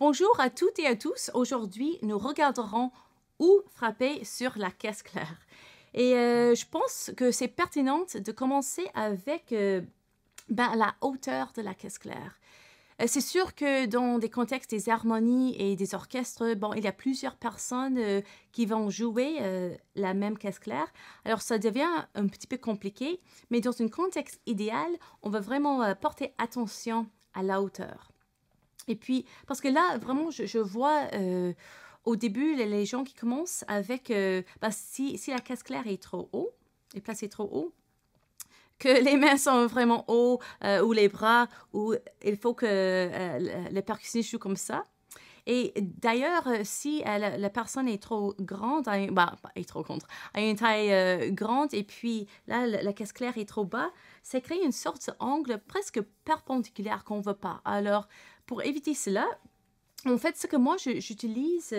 Bonjour à toutes et à tous. Aujourd'hui, nous regarderons où frapper sur la caisse claire. Et euh, je pense que c'est pertinent de commencer avec euh, ben, la hauteur de la caisse claire. Euh, c'est sûr que dans des contextes des harmonies et des orchestres, il y a plusieurs personnes qui vont jouer la même caisse claire. Alors ça devient un petit peu compliqué, mais dans un contexte idéal, on va vraiment porter attention à la hauteur. Et puis, parce que là, vraiment, je, vois euh, au début les, gens qui commencent avec, euh, bah, si, si, la caisse claire est trop haut, est placée trop haut, que les mains sont vraiment hauts euh, ou les bras, ou il faut que les percussions jouent comme ça. Et d'ailleurs, euh, si euh, la, personne est trop grande, elle, bah, est trop grande, a une taille euh, grande et puis là, la, caisse claire est trop bas, ça crée une sorte d'angle presque perpendiculaire qu'on ne veut pas. Alors, pour éviter cela, en fait, ce que moi j'utilise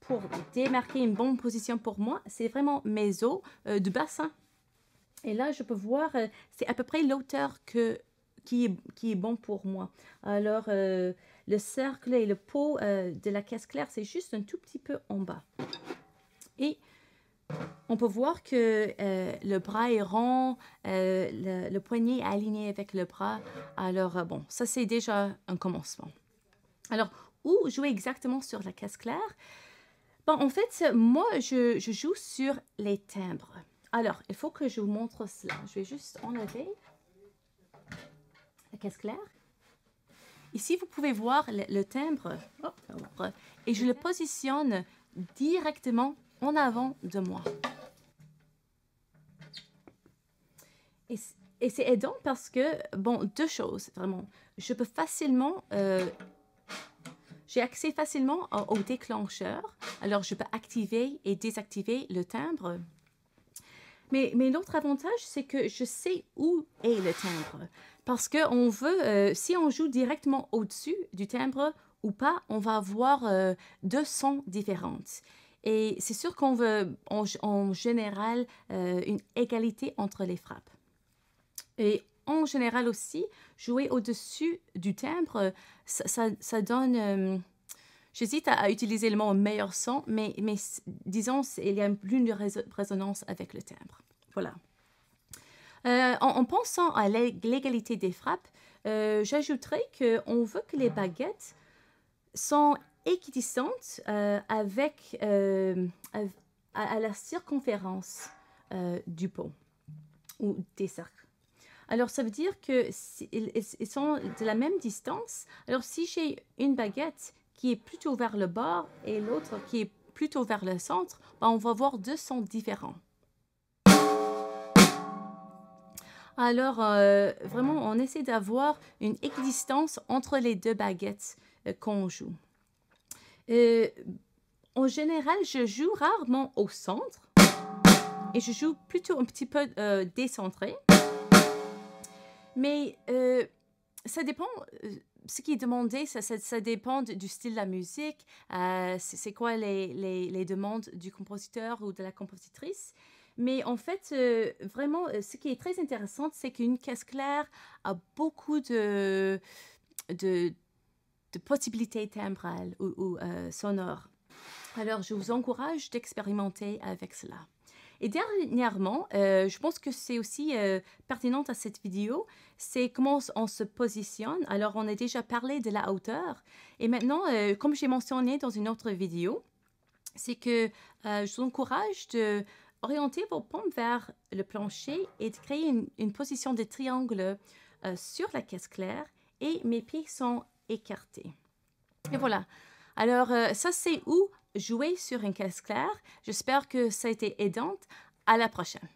pour démarquer une bonne position pour moi, c'est vraiment mes os du bassin. Et là, je peux voir, c'est à peu près l'auteur que qui est, qui est bon pour moi. Alors, euh, le cercle et le pot euh, de la caisse claire, c'est juste un tout petit peu en bas. Et on peut voir que euh, le bras est rond, le, poignet est aligné avec le bras. Alors, bon, ça c'est déjà un commencement. Alors, où jouer exactement sur la caisse claire Bon, en fait, moi, je, je joue sur les timbres. Alors, il faut que je vous montre cela. Je vais juste enlever caisse claire. Ici, vous pouvez voir le, timbre et je le positionne directement en avant de moi. Et, c'est aidant parce que, bon, deux choses vraiment. Je peux facilement, euh, j'ai accès facilement au déclencheur. Alors, je peux activer et désactiver le timbre mais, l'autre avantage, c'est que je sais où est le timbre. Parce on veut, euh, si on joue directement au-dessus du timbre ou pas, on va avoir euh, deux sons différents. Et c'est sûr qu'on veut en, général euh, une égalité entre les frappes. Et en général aussi, jouer au-dessus du timbre, ça donne J'hésite à, utiliser le mot meilleur son, mais, mais disons, il y a une de résonance avec le timbre. Voilà. Euh, en, pensant à l'égalité des frappes, euh, j'ajouterai qu'on veut que les baguettes sont équidistantes euh, avec, euh, à, la circonférence du pot ou des cercles. Alors, ça veut dire qu'ils sont de la même distance. Alors, si j'ai une baguette qui est plutôt vers le bord et l'autre qui est plutôt vers le centre, ben, on va voir deux sons différents. Alors, euh, vraiment, on essaie d'avoir une existence entre les deux baguettes euh, qu'on joue. Euh, en général, je joue rarement au centre et je joue plutôt un petit peu décentré. Mais ça dépend ce qui est demandé, ça, dépend du style de la musique, euh, c'est quoi les, demandes du compositeur ou de la compositrice. Mais en fait, euh, vraiment, euh, ce qui est très intéressant, c'est qu'une caisse claire a beaucoup de, possibilités timbrales ou, sonores. Alors, je vous encourage d'expérimenter avec cela. Et dernièrement, euh, je pense que c'est aussi euh, pertinent à cette vidéo, c'est comment on se positionne. Alors, on a déjà parlé de la hauteur. Et maintenant, euh, comme j'ai mentionné dans une autre vidéo, c'est que je vous encourage de orienter vos pompes vers le plancher et de créer une, une position de triangle sur la caisse claire et mes pieds sont écartés. Et voilà. Alors, euh, ça, c'est où jouer sur une caisse claire. J'espère que ça a été aidant. À la prochaine.